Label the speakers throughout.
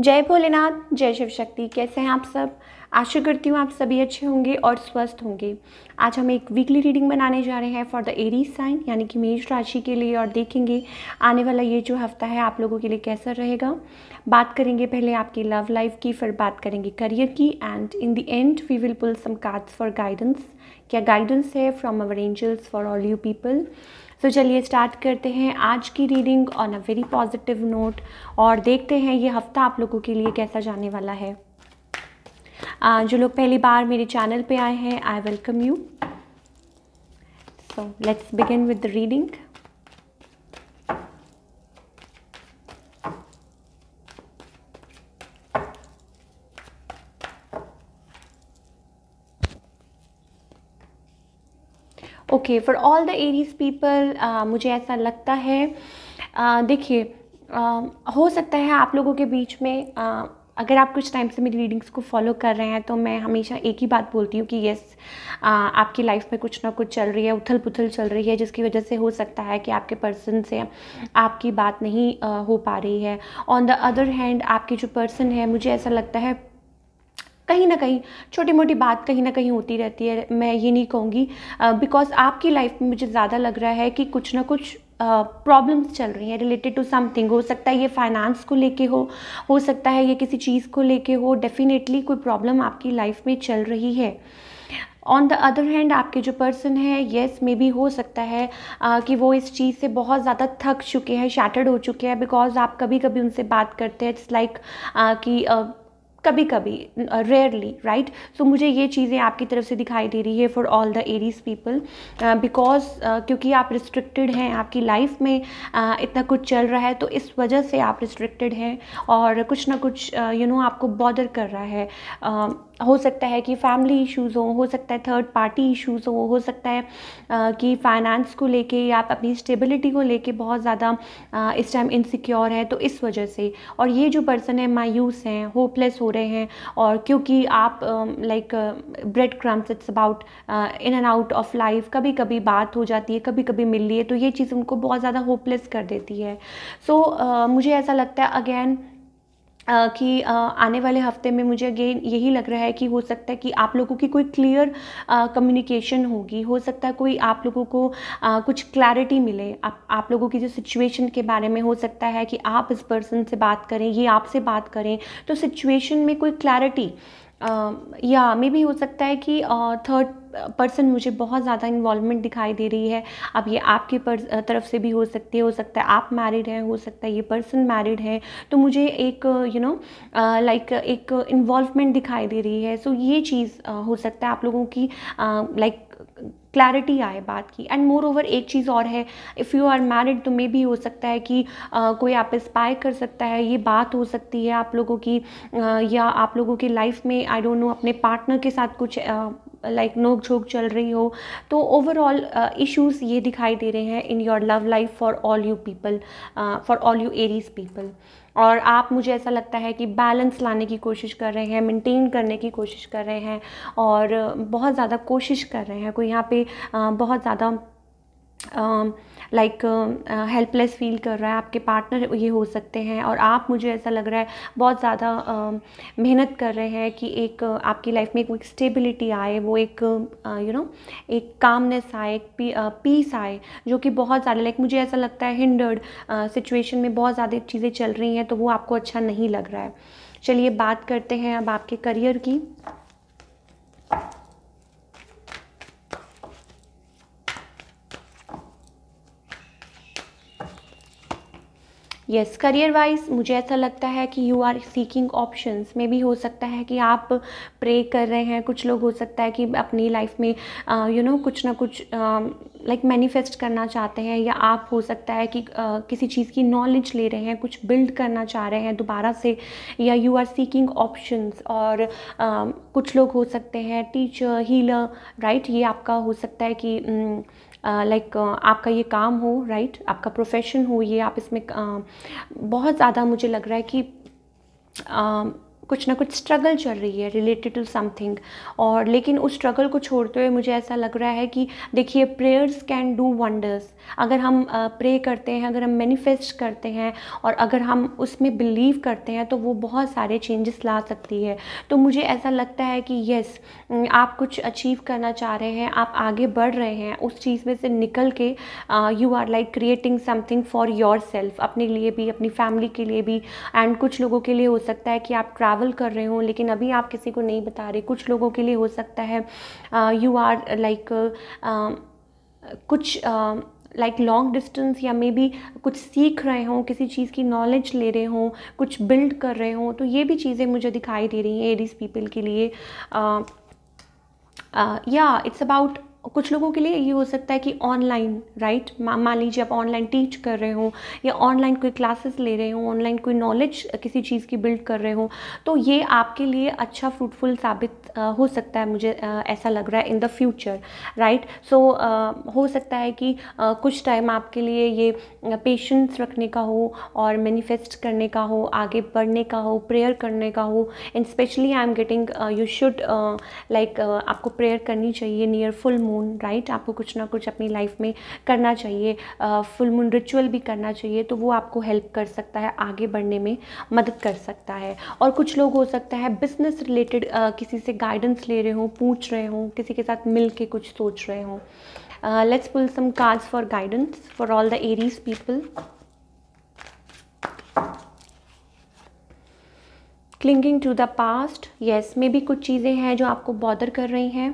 Speaker 1: जय भोलेनाथ जय शिव शक्ति कैसे हैं आप सब आशा करती हूँ आप सभी अच्छे होंगे और स्वस्थ होंगे आज हम एक वीकली रीडिंग बनाने जा रहे हैं फॉर द एरीज साइन यानी कि मेष राशि के लिए और देखेंगे आने वाला ये जो हफ्ता है आप लोगों के लिए कैसा रहेगा बात करेंगे पहले आपकी लव लाइफ की फिर बात करेंगे करियर की and in the end we will pull some cards for guidance क्या गाइडेंस है from our angels for all you people so so, चलिए स्टार्ट करते हैं आज की reading on a very positive note और देखते हैं ये हफ्ता आप लोगों के लिए कैसा जाने वाला है uh, जो लोग पहली बार मेरे चैनल पे आए हैं I welcome you so let's begin with the reading okay for all the Aries people मुझे ऐसा लगता है uh, देखिए uh, हो सकता है आप लोगों के बीच में uh, अगर आप कुछ टाइम से मेरी रीडिंग्स को फॉलो कर रहे हैं तो मैं हमेशा एक ही बात बोलती हूँ कि येस uh, आपकी लाइफ में कुछ ना कुछ चल रही है उथल पुथल चल रही है जिसकी वजह से हो सकता है कि आपके पर्सन से आपकी बात नहीं आ, हो पा रही है ऑन द अदर हैंड आपकी जो पर्सन है मुझे ऐसा लगता है कहीं ना कहीं छोटी मोटी बात कहीं ना कहीं होती रहती है मैं ये नहीं कहूँगी बिकॉज आपकी लाइफ में मुझे ज़्यादा लग रहा है कि कुछ ना कुछ प्रॉब्लम्स uh, चल रही हैं रिलेटेड टू समथिंग हो सकता है ये फाइनेंस को लेके हो हो सकता है ये किसी चीज़ को लेके हो डेफिनेटली कोई प्रॉब्लम आपकी लाइफ में चल रही है ऑन द अदर हैंड आपके जो पर्सन है येस मे बी हो सकता है आ, कि वो इस चीज़ से बहुत ज़्यादा थक चुके हैं शैटर्ड हो चुके हैं बिकॉज आप कभी कभी उनसे बात करते हैं इट्स लाइक कि आ, कभी कभी रेयरली राइट सो मुझे ये चीज़ें आपकी तरफ से दिखाई दे रही है for all the Aries people because क्योंकि आप रिस्ट्रिक्टेड हैं आपकी लाइफ में uh, इतना कुछ चल रहा है तो इस वजह से आप रिस्ट्रिक्टेड हैं और कुछ ना कुछ you uh, know you know, आपको बॉडर कर रहा है uh, हो सकता है कि फैमिली इश्यूज़ हो हो सकता है थर्ड पार्टी इश्यूज़ हो हो सकता है uh, कि फाइनेंस को लेके या आप अपनी स्टेबिलिटी को लेके बहुत ज़्यादा uh, इस टाइम इनसिक्योर है तो इस वजह से और ये जो पर्सन है मायूस हैं होपलेस हो रहे हैं और क्योंकि आप like bread crumbs it's about in and out of life कभी कभी बात हो जाती है कभी कभी मिल रही है तो ये चीज़ उनको बहुत ज़्यादा होपलेस कर देती है सो so, uh, मुझे ऐसा लगता है अगेन कि आने वाले हफ्ते में मुझे अगेन यही लग रहा है कि हो सकता है कि आप लोगों की कोई क्लियर कम्युनिकेशन होगी हो सकता है कोई आप लोगों को आ, कुछ क्लैरिटी मिले आप आप लोगों की जो सिचुएशन के बारे में हो सकता है कि आप इस पर्सन से बात करें ये आपसे बात करें तो सिचुएशन में कोई क्लैरिटी या मे भी हो सकता है कि थर्ड पर्सन मुझे बहुत ज़्यादा इन्वॉल्वमेंट दिखाई दे रही है अब ये आपकी तरफ से भी हो सकती है हो सकता है आप मैरिड हैं हो सकता है ये पर्सन मैरिड है तो मुझे एक यू नो लाइक एक इन्वॉल्वमेंट दिखाई दे रही है सो so, ये चीज़ uh, हो सकता है आप लोगों की लाइक uh, like, क्लैरिटी आए बात की एंड मोर ओवर एक चीज़ और है इफ़ यू आर मैरिड तो मे भी हो सकता है कि आ, कोई आप इंस्पायर कर सकता है ये बात हो सकती है आप लोगों की आ, या आप लोगों की लाइफ में आई डोंट नो अपने पार्टनर के साथ कुछ लाइक नोक झोंक चल रही हो तो ओवरऑल इश्यूज uh, ये दिखाई दे रहे हैं in your love life for all you people for all you Aries people और आप मुझे ऐसा लगता है कि बैलेंस लाने की कोशिश कर रहे हैं मेंटेन करने की कोशिश कर रहे हैं और बहुत ज़्यादा कोशिश कर रहे हैं कोई यहाँ पे uh, बहुत ज़्यादा लाइक हेल्पलेस फील कर रहा है आपके पार्टनर ये हो सकते हैं और आप मुझे ऐसा लग रहा है बहुत ज़्यादा uh, मेहनत कर रहे हैं कि एक uh, आपकी लाइफ में एक स्टेबिलिटी आए वो एक यू uh, नो एक कामनेस आए एक पी, पीस uh, आए जो कि बहुत ज़्यादा लाइक मुझे ऐसा लगता है हिंडर्ड सिचुएशन uh, में बहुत ज़्यादा चीज़ें चल रही हैं तो वो आपको अच्छा नहीं लग रहा है चलिए बात करते हैं अब आपके करियर की यस करियर वाइज मुझे ऐसा लगता है कि यू आर सीकिंग ऑप्शंस में भी हो सकता है कि आप प्रे कर रहे हैं कुछ लोग हो सकता है कि अपनी लाइफ में you uh, know you know, कुछ ना कुछ लाइक uh, मैनिफेस्ट like करना चाहते हैं या आप हो सकता है कि uh, किसी चीज़ की नॉलेज ले रहे हैं कुछ बिल्ड करना चाह रहे हैं दोबारा से या यू आर सीकिंग ऑप्शंस और uh, कुछ लोग हो सकते हैं टीचर हीलर राइट ये आपका हो सकता है कि um, लाइक आपका ये काम हो राइट आपका प्रोफेशन हो ये आप इसमें बहुत ज़्यादा मुझे लग रहा है कि कुछ ना कुछ स्ट्रगल चल रही है रिलेटेड टू समथिंग और लेकिन उस स्ट्रगल को छोड़ते हुए मुझे ऐसा लग रहा है कि देखिए प्रेयर्स कैन डू वंडर्स अगर हम प्रे करते हैं अगर हम मैनिफेस्ट करते हैं और अगर हम उसमें बिलीव करते हैं तो वो बहुत सारे चेंजेस ला सकती है तो मुझे ऐसा लगता है कि येस आप कुछ अचीव करना चाह रहे हैं आप आगे बढ़ रहे हैं उस चीज़ में से निकल के you are like creating something for yourself अपने लिए भी अपनी फैमिली के लिए भी एंड कुछ लोगों के लिए हो सकता है कि आप ट्रैवल ट्रैवल कर रहे हो लेकिन अभी आप किसी को नहीं बता रहे कुछ लोगों के लिए हो सकता है यू आर लाइक कुछ uh, लाइक लॉन्ग डिस्टेंस या मे बी कुछ सीख रहे हों किसी चीज़ की नॉलेज ले रहे हों कुछ बिल्ड कर रहे हों तो ये भी चीज़ें मुझे दिखाई दे रही हैं एडीज पीपल के लिए या इट्स अबाउट कुछ लोगों के लिए ये हो सकता है कि ऑनलाइन राइट मान लीजिए आप ऑनलाइन टीच कर रहे हो या ऑनलाइन कोई क्लासेस ले रहे हो ऑनलाइन कोई नॉलेज किसी चीज़ की बिल्ड कर रहे हो तो ये आपके लिए अच्छा फ्रूटफुल साबित हो सकता है मुझे ऐसा लग रहा है in the future right so हो सकता है कि कुछ टाइम आपके लिए ये पेशेंस रखने का हो और मैनिफेस्ट करने का हो आगे बढ़ने का हो प्रेयर करने का हो and specially I am getting you should like आपको प्रेयर करनी चाहिए near full more moon right आपको कुछ ना कुछ अपनी लाइफ में करना चाहिए फुल मून रिचुअल भी करना चाहिए तो वो आपको हेल्प कर सकता है आगे बढ़ने में मदद कर सकता है और कुछ लोग हो सकता है बिजनेस रिलेटेड किसी से गाइडेंस ले रहे हों पूछ रहे हों किसी के साथ मिल के कुछ सोच रहे हों let's pull some cards for guidance for all the Aries people clinging to the past yes मे भी कुछ चीज़ें हैं जो आपको बॉदर कर रही हैं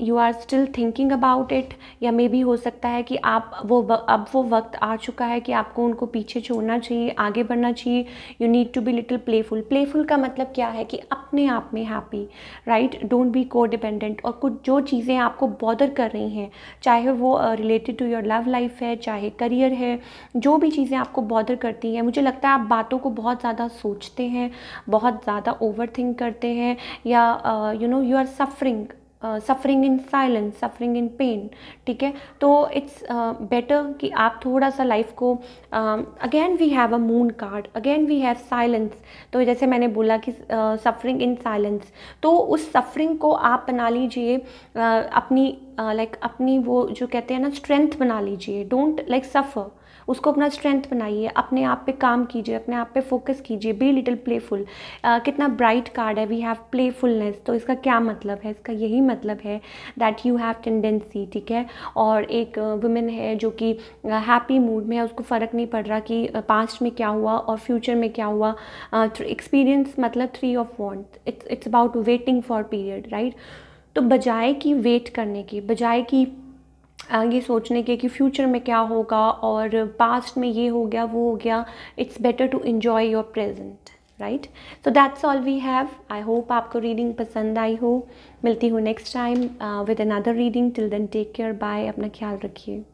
Speaker 1: you are still thinking about it या मे बी हो सकता है कि आप वो अब वो वक्त आ चुका है कि आपको उनको पीछे छोड़ना चाहिए आगे बढ़ना चाहिए you need to be little playful playful का मतलब क्या है कि अपने आप में हैप्पी राइट डोंट बी को डिपेंडेंट और कुछ जो चीज़ें आपको बॉदर कर रही हैं चाहे वो related to your love life है चाहे करियर है जो भी चीज़ें आपको बॉदर करती हैं मुझे लगता है आप बातों को बहुत ज़्यादा सोचते हैं बहुत ज़्यादा ओवर थिंक करते हैं या you know you are suffering suffering in silence suffering in pain ठीक है तो इट्स बेटर uh, कि आप थोड़ा सा लाइफ को again we have a moon card again we have silence तो जैसे मैंने बोला कि सफरिंग इन साइलेंस तो उस सफरिंग को आप बना लीजिए uh, अपनी लाइक uh, like, अपनी वो जो कहते हैं ना स्ट्रेंथ बना लीजिए डोंट लाइक सफ़र उसको अपना स्ट्रेंथ बनाइए अपने आप पे काम कीजिए अपने आप पे फोकस कीजिए बी लिटिल प्लेफुल कितना ब्राइट कार्ड है वी हैव प्लेफुलनेस तो इसका क्या मतलब है इसका यही मतलब है दैट यू हैव टेंडेंसी ठीक है और एक वुमेन है जो कि हैप्पी मूड में है उसको फ़र्क नहीं पड़ रहा कि पास्ट में क्या हुआ और फ्यूचर में क्या हुआ एक्सपीरियंस मतलब three of wands it's it's about waiting for period right तो बजाय कि वेट करने की बजाय कि आगे सोचने के कि फ्यूचर में क्या होगा और पास्ट में ये हो गया वो हो गया it's better to enjoy your present right so that's all we have I hope आपको रीडिंग पसंद आई हो मिलती हूँ next time with another reading till then take care bye अपना ख्याल रखिए